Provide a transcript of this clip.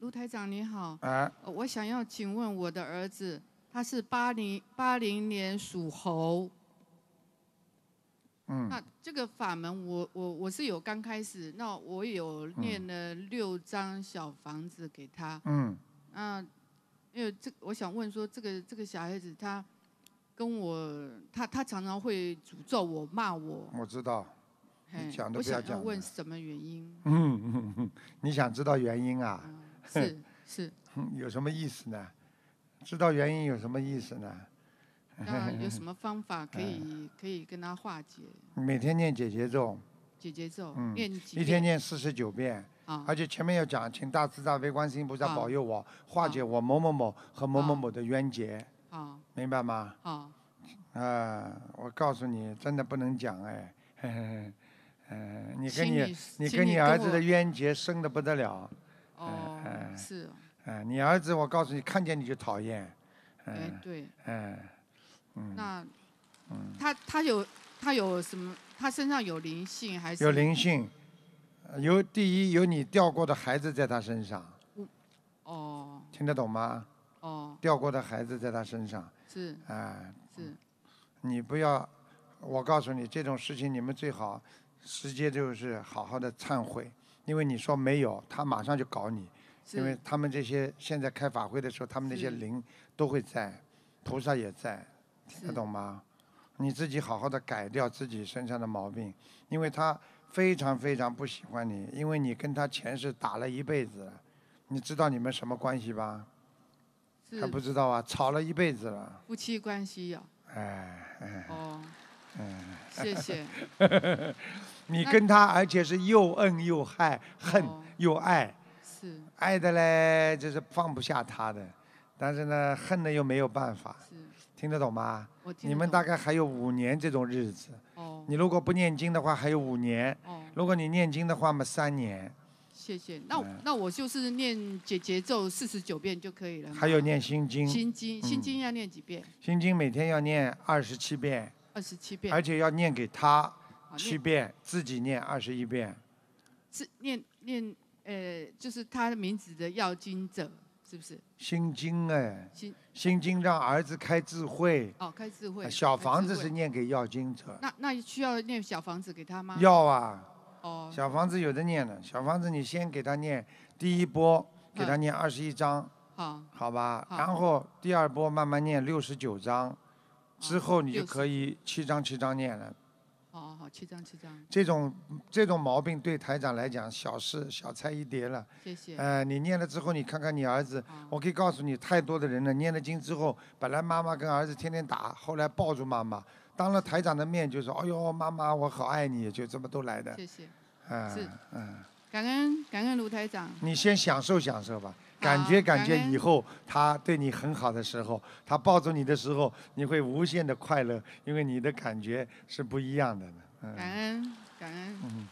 卢台长你好，哎，我想要请问我的儿子，他是八零八零年属猴。嗯，那这个法门，我我我是有刚开始，那我有念了六张小房子给他。嗯，那因为这，我想问说，这个这个小孩子他跟我，他他常常会诅咒我骂我。我知道，讲都不要讲。我想问是什么原因？嗯嗯嗯，你想知道原因啊？是是，有什么意思呢？知道原因有什么意思呢？那有什么方法可以 可以跟他化解？每天念姐姐咒。姐姐咒，念几？一天念四十九遍。啊！而且前面要讲，请大慈大悲观世音菩萨保佑我，化解我某某某和某某某的冤结。啊！明白吗？啊！啊！我告诉你，真的不能讲哎，嗯 你跟你你跟你儿子的冤结深的不得了。是。哎，你儿子，我告诉你，看见你就讨厌。哎，对。哎，嗯。那，嗯，他他有他有什么？他身上有灵性还是？有灵性，有第一有你掉过的孩子在他身上。哦。听得懂吗？哦。掉过的孩子在他身上。是。哎，是。你不要，我告诉你，这种事情你们最好直接就是好好的忏悔，因为你说没有，他马上就搞你。因为他们这些现在开法会的时候，他们那些灵都会在，菩萨也在，听得懂吗？你自己好好的改掉自己身上的毛病，因为他非常非常不喜欢你，因为你跟他前世打了一辈子，你知道你们什么关系吧？还不知道啊，吵了一辈子了。夫妻关系哟。哎。哦。嗯。谢谢。你跟他，而且是又恩又害，恨又爱。是爱的嘞，就是放不下他的，但是呢，恨的又没有办法。听得懂吗？你们大概还有五年这种日子。哦。你如果不念经的话，还有五年。哦。如果你念经的话嘛，三年。谢谢。那那我就是念节节奏四十九遍就可以了。还有念心经。心经，心经要念几遍？心经每天要念二十七遍。二十七遍。而且要念给他七遍，自己念二十一遍。自念念。呃，就是他的名字的《药经者》，是不是？心经，哎，心心经让儿子开智慧。哦，开智慧。小房子是念给药经者。那那需要念小房子给他吗？要啊。哦。小房子有的念了，小房子你先给他念第一波，给他念二十一章。好。好吧。然后第二波慢慢念六十九章，之后你就可以七章七章念了。好好好，七张七张。这种这种毛病对台长来讲，小事小菜一碟了。谢谢。呃，你念了之后，你看看你儿子，我可以告诉你，太多的人了。念了经之后，本来妈妈跟儿子天天打，后来抱住妈妈，当了台长的面就说：“哎呦，妈妈，我好爱你。”就这么都来的。谢谢。是嗯。感恩感恩卢台长。你先享受享受吧。感觉感觉以后他对你很好的时候，他抱住你的时候，你会无限的快乐，因为你的感觉是不一样的呢。感恩，感恩。嗯。